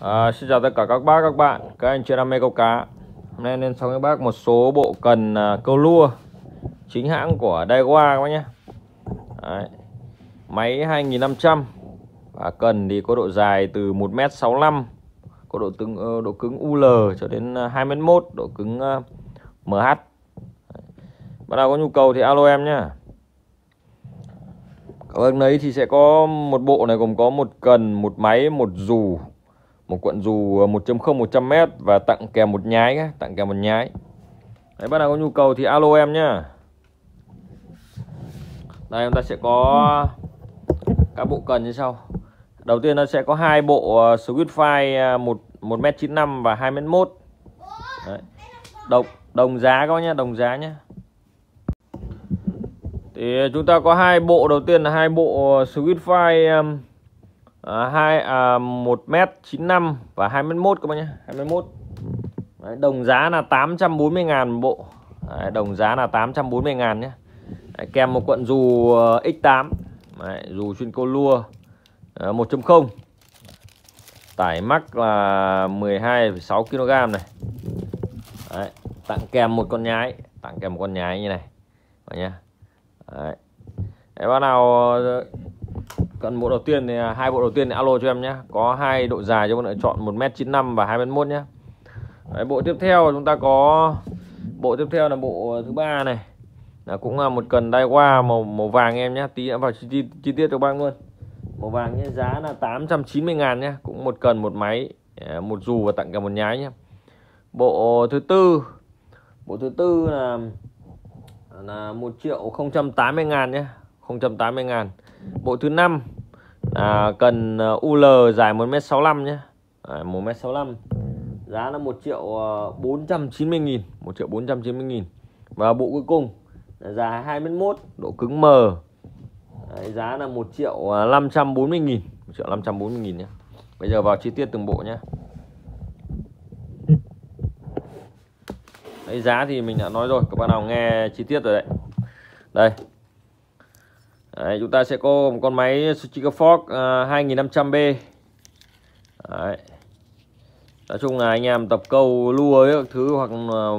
À, xin chào tất cả các bác các bạn các anh chị đam mê câu cá hôm nay lên xong các bác một số bộ cần à, câu lua chính hãng của Daiwa các bác nhé Đấy. máy 2500 và cần thì có độ dài từ 1m65 có độ cứng ờ, độ cứng UL cho đến 2m1 à, độ cứng à, MH Đấy. bạn nào có nhu cầu thì alo em nhé các bác lấy thì sẽ có một bộ này gồm có một cần một máy một dù một cuộn dù 1.0 à, 100m và tặng kèm một nhái nhé, tặng kèm một nhái. Đấy bác nào có nhu cầu thì alo em nhá. Đây chúng ta sẽ có các bộ cần như sau. Đầu tiên nó sẽ có hai bộ Swiftfire 1 1m95 và 2m1. Đấy. Đồng đồng giá các bác nhé, đồng giá nhá. Thì chúng ta có hai bộ đầu tiên là hai bộ à, file à, 2 à, 1m95 và 21 các bác nhé 21 Đấy, đồng giá là 840 ngàn bộ Đấy, đồng giá là 840 ngàn nhé Đấy, kèm một cuộn dù X8 ờ, Đấy, dù chuyên cô lua à, ờ, 1.0 tải mắc là 12,6 kg này Đấy, tặng kèm một con nhái tặng kèm một con nhái như này nhá Đấy. Đấy, bác nào ờ, còn bộ đầu tiên thì à, hai bộ đầu tiên thì alo cho em nhé có hai độ dài cho con lựa chọn 1m95 và hai mét một nhé Đấy, bộ tiếp theo chúng ta có bộ tiếp theo là bộ thứ ba này là cũng là một cần đai qua màu màu vàng em nhé tí đã vào chi, chi, chi tiết cho bác luôn màu vàng nhé giá là 890 ngàn nhé cũng một cần một máy à, một dù và tặng cả một nhái nhé bộ thứ tư bộ thứ tư là là một triệu không trăm tám mươi ngàn nhé 080 ngàn bộ thứ năm là cần à, UL dài 1m65 nhé à, 1m65 giá là 1 triệu 490 à, nghìn 1 triệu 490 nghìn và bộ cuối cùng là dài 2m1 độ cứng M Đấy, giá là 1 triệu 540 à, nghìn 1 triệu 540 nghìn nhé Bây giờ vào chi tiết từng bộ nhé Đấy, giá thì mình đã nói rồi các bạn nào nghe chi tiết rồi đấy đây Đấy, chúng ta sẽ có một con máy Suzuki Fox uh, 2500B Đấy. Nói chung là anh em tập câu lua ấy, các thứ hoặc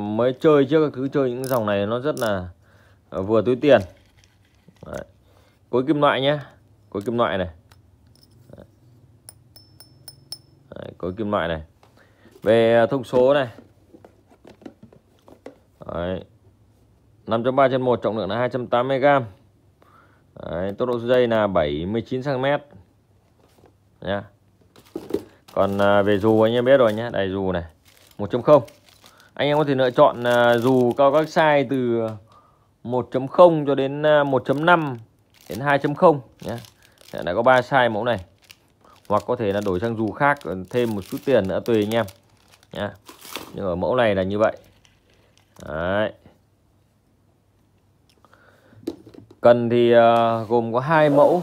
mới chơi trước các thứ chơi những dòng này nó rất là à, vừa túi tiền Đấy. cối kim loại nhé cối kim loại này Đấy, cối kim loại này về thông số này Đấy. 5.3 trên 1 trọng lượng là 280g Đấy, tốc độ dây là 79 cm nhá còn à, về dù anh em biết rồi nhé đây dù này 1.0 anh em có thể lựa chọn à, dù có các size từ 1.0 cho đến 1.5 à, đến 2.0 nhé hiện đã có 3 size mẫu này hoặc có thể là đổi sang dù khác thêm một chút tiền nữa tùy anh em nhá nhưng ở mẫu này là như vậy Đấy. cần thì uh, gồm có hai mẫu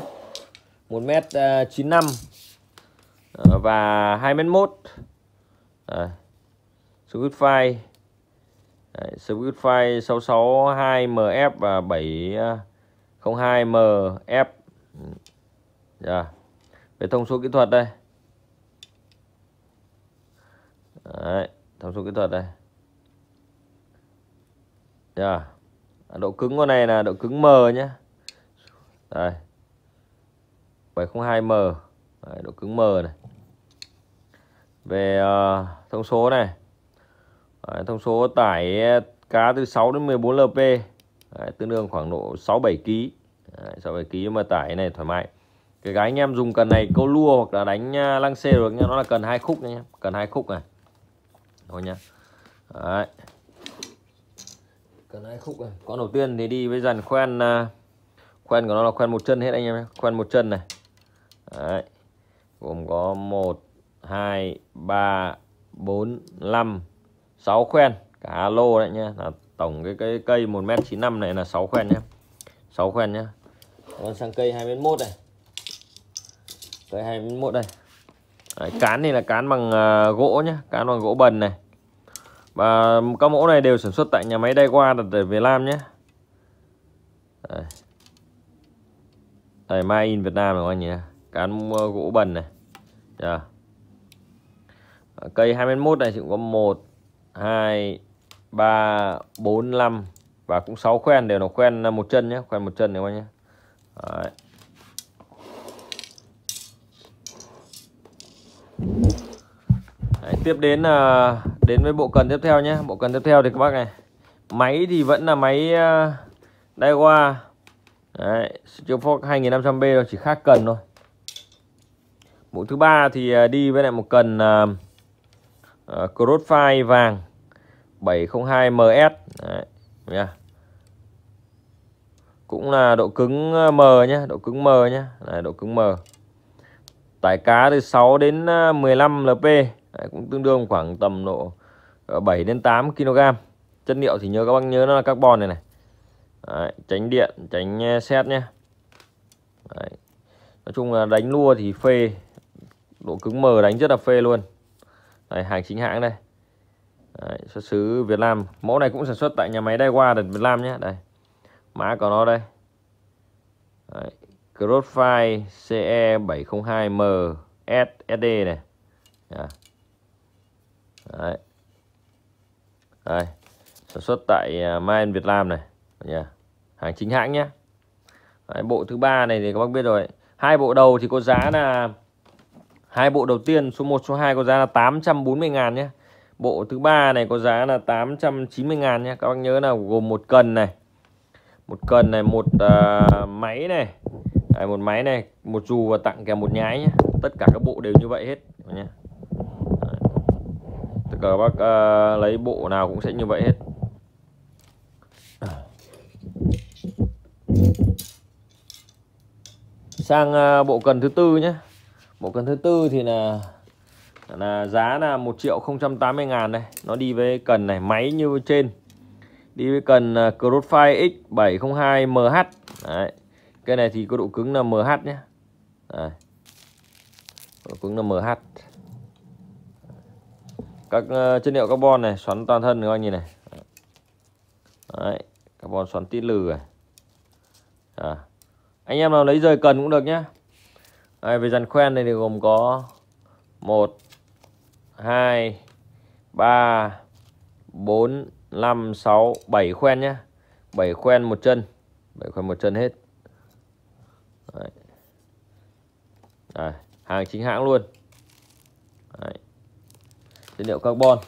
1m95 uh, ờ, ờ, và 2m1 à, Squid file Đấy, Squid file 662MF và 702MF dạ về thông số kỹ thuật đây Đấy, thông số kỹ thuật đây yeah. Dạ. À, độ cứng con này là độ cứng M nhé đây 702M Đấy, độ cứng M này về uh, thông số này Đấy, thông số tải cá ờ, từ 6 đến 14 lp Đấy, tương đương khoảng độ 6-7 kg 7 kg mà tải này thoải mái Cái gái anh em dùng cần này câu lua hoặc là đánh ờ, lăng xe được nha nó là cần hai khúc nhé, cần hai khúc này thôi nhá Đấy cần hai khúc này con đầu tiên thì đi với dàn khoen ờ, khoen của nó là khoen một chân hết anh em khoen một chân này Đấy. gồm có một hai ba bốn năm sáu khoen cả lô đấy nhá là tổng cái cái cây 1m95 này là 6 khoen nhá 6 khoen nhá còn sang cây 2m1 này cây 2m1 đây đấy, cán này là cán bằng ờ, gỗ nhá cán bằng gỗ bần này và các mẫu này đều sản xuất tại nhà máy Daiwa đặt ở Việt Nam nhé đây. đây Mai in Việt Nam này các anh nhỉ cán gỗ bần này yeah. Dạ. cây 21 này thì cũng có 1 2 3 4 5 và cũng 6 khoen đều là khoen một chân nhé khoen một chân này các anh nhé Đấy. Đấy, tiếp đến là uh, đến với bộ cần tiếp theo nhé bộ cần tiếp theo thì các bác này máy thì vẫn là máy ờ, Daiwa Đấy, chiều Fox 2500B rồi chỉ khác cần thôi bộ thứ ba thì ờ, đi với lại một cần uh, uh, Crossfire vàng 702MS Đấy, cũng là độ cứng M nhé độ cứng M nhé độ cứng M tải cá từ 6 đến 15 LP Đấy, cũng tương đương khoảng tầm độ 7 ờ, đến 8 kg chất liệu thì nhớ các bác nhớ nó là carbon này này Đấy, tránh điện tránh xét nhé Đấy. nói chung là đánh lua thì phê độ cứng mờ đánh rất là phê luôn Đấy, hàng chính hãng đây Đấy, xuất xứ Việt Nam mẫu này cũng sản xuất tại nhà máy Daiwa Việt Nam nhé đây mã của nó đây Đấy. Crossfire CE702 MSSD này à. Đấy. Đây. Sản xuất tại à, Main Việt Nam này nhá. Hàng chính hãng nhé Đấy, bộ thứ ba này thì các bác biết rồi. Hai bộ đầu thì có giá là hai bộ đầu tiên số 1 số 2 có giá là 840 000 nhé. Bộ thứ ba này có giá là 890 000 nhé. Các bác nhớ là gồm một cần này. Một cần này, một uh, máy này. Đấy, một máy này, một dù và tặng kèm một nhái nhé. Tất cả các bộ đều như vậy hết nhé tất cả các bác uh, lấy bộ nào cũng sẽ như vậy hết sang uh, bộ cần thứ tư nhé bộ cần thứ tư thì là là giá là 1 triệu 080 ngàn này nó đi với cần này máy như trên đi với cần uh, Crossfire X702 MH Đấy. cái này thì có độ cứng là MH nhé Đấy. độ cứng là MH các uh, chất liệu carbon này xoắn toàn thân các anh nhìn này Đấy, carbon xoắn tít lừ này à. anh em nào lấy rời cần cũng được nhé Đấy, về dàn khoen này thì gồm có một hai ba bốn năm sáu bảy khoen nhé bảy khoen một chân bảy khoen một chân hết Đấy. À, hàng chính hãng luôn chất liệu carbon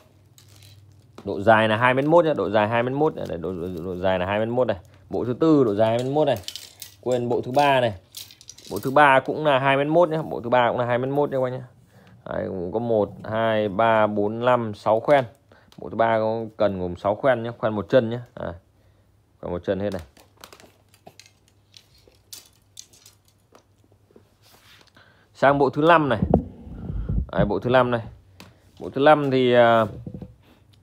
độ dài là 2m1 nhé độ dài 2m1 này độ, độ, độ dài là 2m1 này bộ thứ tư độ dài 2m1 này quên bộ thứ ba này bộ thứ ba cũng là 2m1 nhé bộ thứ ba cũng là 2m1 nhé các bạn nhé Đấy, có 1 2 3 4 5 6 khoen bộ thứ ba cần gồm 6 khoen nhé khoen một chân nhé à, khoen một chân hết này sang bộ thứ năm này Đấy, bộ thứ năm này bộ thứ năm thì à,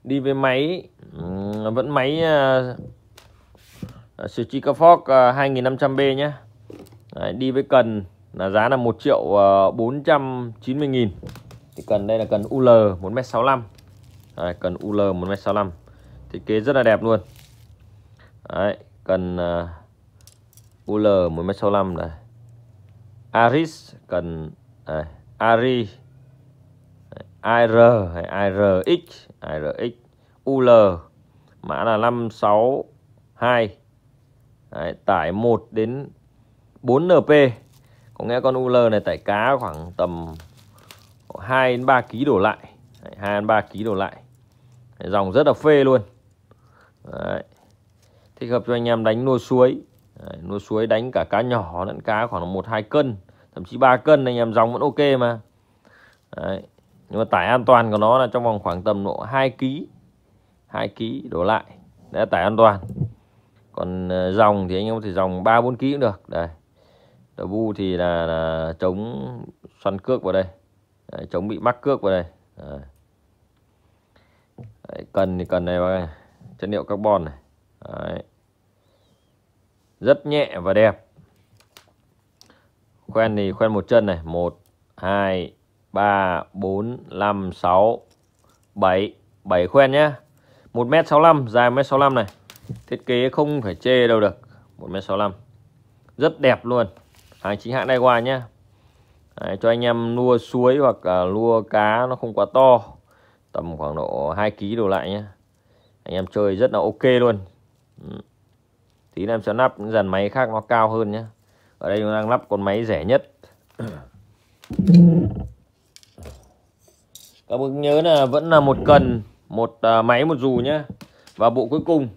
đi với máy ừ, vẫn máy à, Suzuki Ford 2500B nhé Đấy, đi với cần là giá là 1 triệu 490 à, nghìn thì cần đây là cần UL 1m65 Đấy, cần UL 1m65 thiết kế rất là đẹp luôn Đấy, cần uh, UL 1m65 này Aris cần à, Ari IR hay IRX IRX UL mã là 562 Đấy, tải 1 đến 4 NP có nghĩa con UL này tải cá khoảng tầm 2 đến 3 kg đổ lại Đấy, 2 đến 3 kg đổ lại Đấy, dòng rất là phê luôn Đấy. thích hợp cho anh em đánh nuôi suối Đấy, nuôi suối đánh cả cá nhỏ lẫn cá khoảng 1-2 cân thậm chí 3 cân anh em dòng vẫn ok mà Đấy nhưng mà tải an toàn của nó là trong vòng khoảng tầm độ 2 kg 2 kg đổ lại để tải an toàn còn ờ, dòng thì anh em có thể dòng 3 4 kg cũng được đây đầu bu thì là, là chống xoắn cước vào đây Đấy, chống bị mắc cước vào đây Đấy. cần thì cần này vào chất liệu carbon này Đấy. rất nhẹ và đẹp khoen thì khoen một chân này một hai 3, 4, 5, 6, 7 7 khoen nhé 1m65 dài 1m65 này Thiết kế không phải chê đâu được 1m65 Rất đẹp luôn à, Hàng chính hãng đai qua nhé Đấy, Cho anh em lua suối hoặc là lua cá nó không quá to Tầm khoảng độ 2kg đồ lại nhé Anh em chơi rất là ok luôn ừ. Tí em sẽ lắp những dàn máy khác nó cao hơn nhé Ở đây chúng đang lắp con máy rẻ nhất các bác nhớ là vẫn là một cần một à, máy một dù nhé và bộ cuối cùng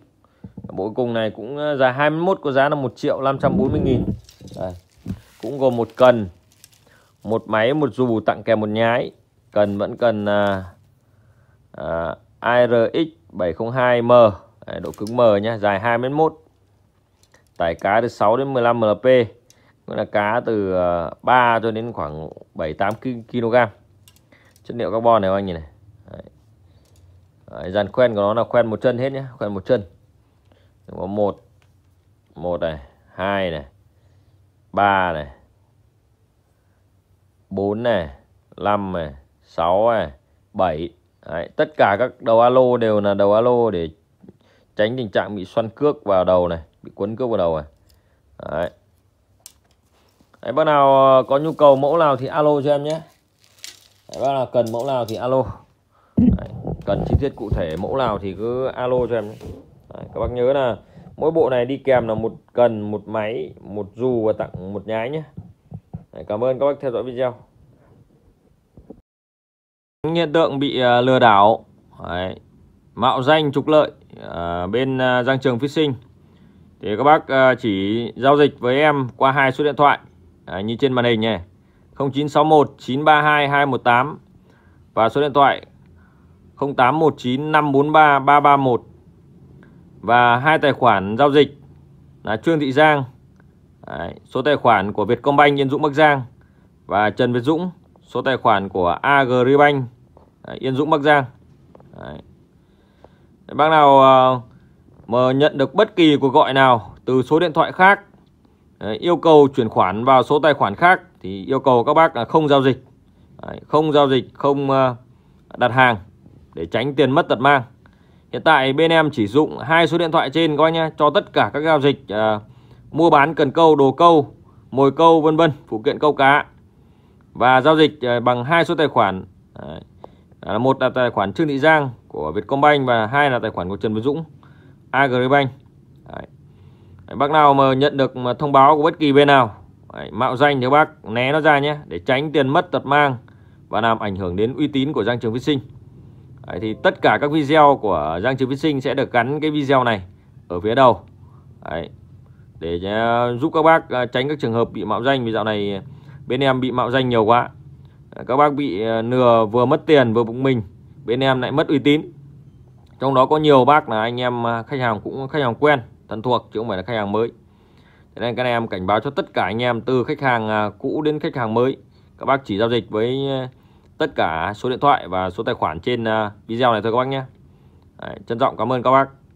bộ cuối cùng này cũng à, giá 21 có giá là 1 triệu 540 nghìn Đây. cũng gồm một cần một máy một dù tặng kèm một nhái cần vẫn cần à, à, IRX 702M Đấy, độ cứng M nhá dài 21 tải cá từ 6 đến 15 MLP nghĩa là cá từ 3 à, cho đến khoảng 7 8 kg chất liệu carbon này các anh nhìn này Đấy. Đấy, dàn quen của nó là quen một chân hết nhé quen một chân có một một này hai này ba này bốn này năm này sáu này bảy Đấy, tất cả các đầu alo đều là đầu alo để tránh tình trạng bị xoăn cước vào đầu này bị quấn cước vào đầu này Đấy. Đấy, bác nào ờ, có nhu cầu mẫu nào thì alo cho em nhé Đấy, bác nào cần mẫu nào thì alo Đấy, cần chi tiết cụ thể mẫu nào thì cứ alo cho em Đấy, các bác nhớ là mỗi bộ này đi kèm là một cần một máy một dù và tặng một nhái nhé Đấy, cảm ơn các bác theo dõi video hiện tượng bị à, lừa đảo Đấy, mạo danh trục lợi à, bên à, Giang Trường Fishing thì các bác à, chỉ giao dịch với em qua hai số điện thoại à, như trên màn hình này 0961 932 218 và số điện thoại 0819 543 331 và hai tài khoản giao dịch là Trương Thị Giang Đấy, số tài khoản của Vietcombank Yên Dũng Bắc Giang và Trần Việt Dũng số tài khoản của Agribank Yên Dũng Bắc Giang Đấy. Bác nào ờ, mà nhận được bất kỳ cuộc gọi nào từ số điện thoại khác yêu cầu chuyển khoản vào số tài khoản khác thì yêu cầu các bác là không giao dịch không giao dịch không ờ, đặt hàng để tránh tiền mất tật mang hiện tại bên em chỉ dụng hai số điện thoại trên coi nhá cho tất cả các giao dịch uh, mua bán cần câu đồ câu mồi câu vân vân phụ kiện câu cá và giao dịch uh, bằng hai số tài khoản À, một là tài khoản Trương Thị Giang của Vietcombank và hai là tài khoản của Trần Văn Dũng Agribank bác nào mà nhận được thông báo của bất kỳ bên nào Đấy, mạo danh thì bác né nó ra nhé để tránh tiền mất tật mang và làm ảnh hưởng đến uy tín của Giang Trường Viết Sinh. Đấy, thì tất cả các video của Giang Trường Viết Sinh sẽ được gắn cái video này ở phía đầu Đấy, để ờ, giúp các bác ờ, tránh các trường hợp bị mạo danh vì dạo này bên em bị mạo danh nhiều quá. Các bác bị ờ, nừa vừa mất tiền vừa bụng mình, bên em lại mất uy tín. Trong đó có nhiều bác là anh em khách hàng cũng khách hàng quen thân thuộc chứ không phải là khách hàng mới thế nên các anh em cảnh báo cho tất cả anh em từ khách hàng à, cũ đến khách hàng mới các bác chỉ giao dịch với à, tất cả số điện thoại và số tài khoản trên à, video này thôi các bác nhé Đấy, trân trọng cảm ơn các bác